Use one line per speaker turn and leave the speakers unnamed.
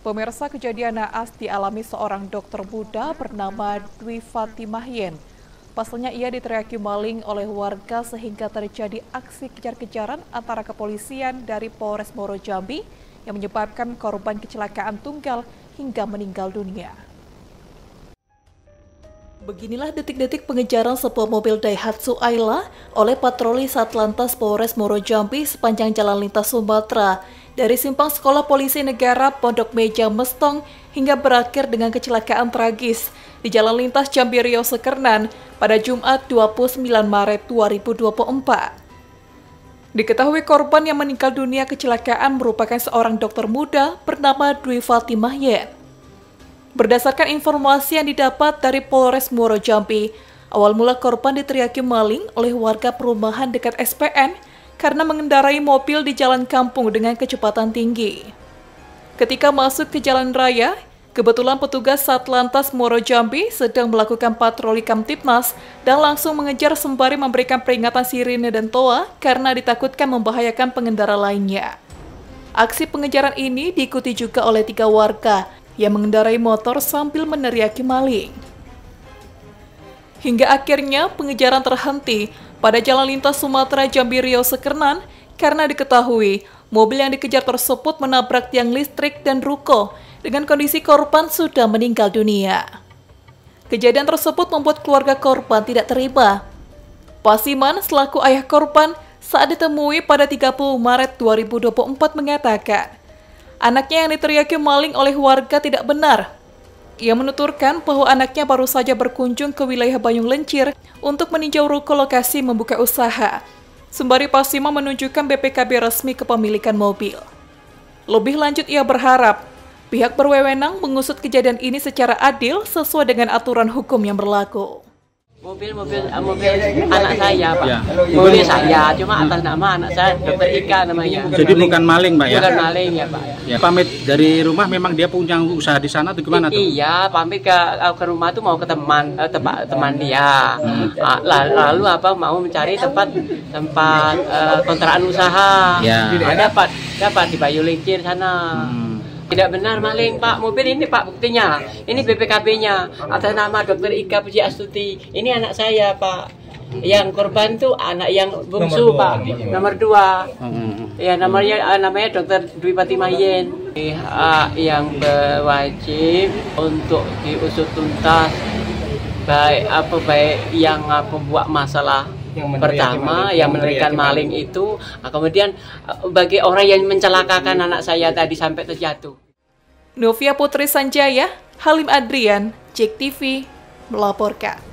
Pemirsa kejadian naas dialami seorang dokter muda bernama Dwi Fatimah Yen. Pasalnya ia diteriaki maling oleh warga sehingga terjadi aksi kejar-kejaran antara kepolisian dari Polres Moro Jambi yang menyebabkan korban kecelakaan tunggal hingga meninggal dunia. Beginilah detik-detik pengejaran sebuah mobil Daihatsu Ayla oleh patroli Satlantas Polres Moro Jambi sepanjang Jalan Lintas Sumatera dari simpang Sekolah Polisi Negara Pondok Meja Mestong hingga berakhir dengan kecelakaan tragis di Jalan Lintas Jambi Riau Sekernan pada Jumat 29 Maret 2024. Diketahui korban yang meninggal dunia kecelakaan merupakan seorang dokter muda bernama Dwi Fatimah Yen. Berdasarkan informasi yang didapat dari Polres Muaro Jambi, awal mula korban diteriaki maling oleh warga perumahan dekat SPN karena mengendarai mobil di jalan kampung dengan kecepatan tinggi. Ketika masuk ke jalan raya, kebetulan petugas Satlantas Moro Jambi sedang melakukan patroli Kamtipmas dan langsung mengejar sembari memberikan peringatan sirine dan toa karena ditakutkan membahayakan pengendara lainnya. Aksi pengejaran ini diikuti juga oleh tiga warga yang mengendarai motor sambil meneriaki maling. Hingga akhirnya pengejaran terhenti pada jalan lintas Sumatera Jambi Riau Sekernan karena diketahui mobil yang dikejar tersebut menabrak tiang listrik dan ruko dengan kondisi korban sudah meninggal dunia. Kejadian tersebut membuat keluarga korban tidak terima. Pasiman selaku ayah korban saat ditemui pada 30 Maret 2024 mengatakan, anaknya yang diteriaki maling oleh warga tidak benar ia menuturkan bahwa anaknya baru saja berkunjung ke wilayah Banyung Lencir untuk meninjau ruko lokasi membuka usaha. Sembari Pasima menunjukkan BPKB resmi kepemilikan mobil. Lebih lanjut ia berharap pihak berwenang mengusut kejadian ini secara adil sesuai dengan aturan hukum yang berlaku
mobil mobil ah, mobil anak saya pak ya. mobil saya cuma atas nama anak saya dokter Ika namanya jadi bukan maling pak ya bukan maling ya pak ya. ya. pamit dari rumah memang dia punya usaha di sana atau gimana tuh iya pamit ke eh, ke rumah tuh mau ke teman eh, tempat teman dia hmm. Ah, lalu, apa mau mencari tempat tempat eh, kontrakan usaha ya. ada ah, dapat dapat di Bayu Lincir sana hmm. Tidak benar maling pak, mobil ini pak buktinya. Ini BPKB-nya atas nama Dokter Ika Puji Astuti. Ini anak saya pak. Yang korban tuh anak yang bungsu nomor dua, pak, nomor dua. Hmm. Ya namanya eh, namanya Dokter Dwi Patimayen. Yen. Pihak yang berwajib untuk diusut tuntas baik apa baik yang apa buat masalah yang pertama yang menerikan maling, maling itu ah, kemudian ah, bagi orang yang mencelakakan hmm. anak
saya tadi sampai terjatuh Novia Putri Sanjaya Halim Adrian Jek TV melaporkan